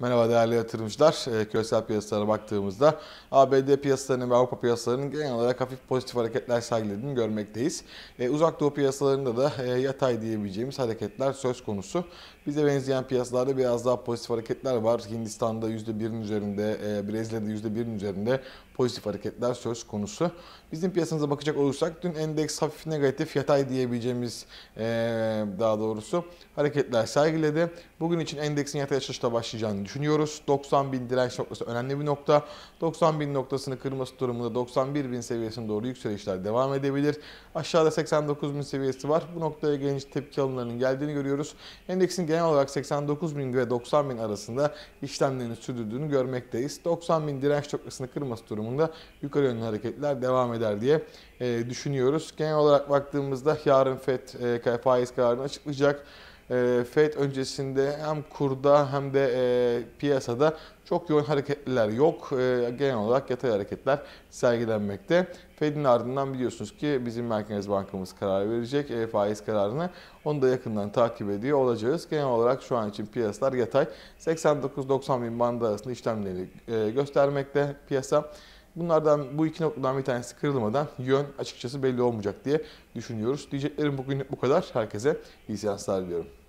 Merhaba değerli yatırımcılar. Ee, küresel piyasalara baktığımızda ABD piyasalarının ve Avrupa piyasalarının genel olarak hafif pozitif hareketler sergilediğini görmekteyiz. Ee, uzak Doğu piyasalarında da e, yatay diyebileceğimiz hareketler söz konusu. Bize benzeyen piyasalarda biraz daha pozitif hareketler var. Hindistan'da %1'in üzerinde, e, Brezilya'da %1'in üzerinde pozitif hareketler söz konusu. Bizim piyasamıza bakacak olursak dün endeks hafif negatif yatay diyebileceğimiz e, daha doğrusu hareketler sergiledi. Bugün için endeksin yatay açılışla başlayacağını düşünüyoruz. 90 bin direnç noktası önemli bir nokta. 90 bin noktasını kırması durumunda 91 bin seviyesine doğru yükselişler devam edebilir. Aşağıda 89 bin seviyesi var. Bu noktaya gelince tepki alımlarının geldiğini görüyoruz. Endeksin genel olarak 89 bin ve 90 bin arasında işlemlerini sürdürdüğünü görmekteyiz. 90 bin direnç noktasını kırması durumunda yukarı yönlü hareketler devam eder diye e, düşünüyoruz. Genel olarak baktığımızda yarın FED e, faiz kararını açıklayacak e, FED öncesinde hem kurda hem de e, piyasada çok yoğun hareketler yok. E, genel olarak yatay hareketler sergilenmekte. Fed'in ardından biliyorsunuz ki bizim Merkez Bankamız karar verecek e, faiz kararını. Onu da yakından takip ediyor olacağız. Genel olarak şu an için piyasalar yatay. 89-90 bin bandı arasında işlemleri e, göstermekte piyasa. Bunlardan bu iki noktadan bir tanesi kırılmadan yön açıkçası belli olmayacak diye düşünüyoruz. Diyeceklerim bugün bu kadar. Herkese iyi seanslar diliyorum.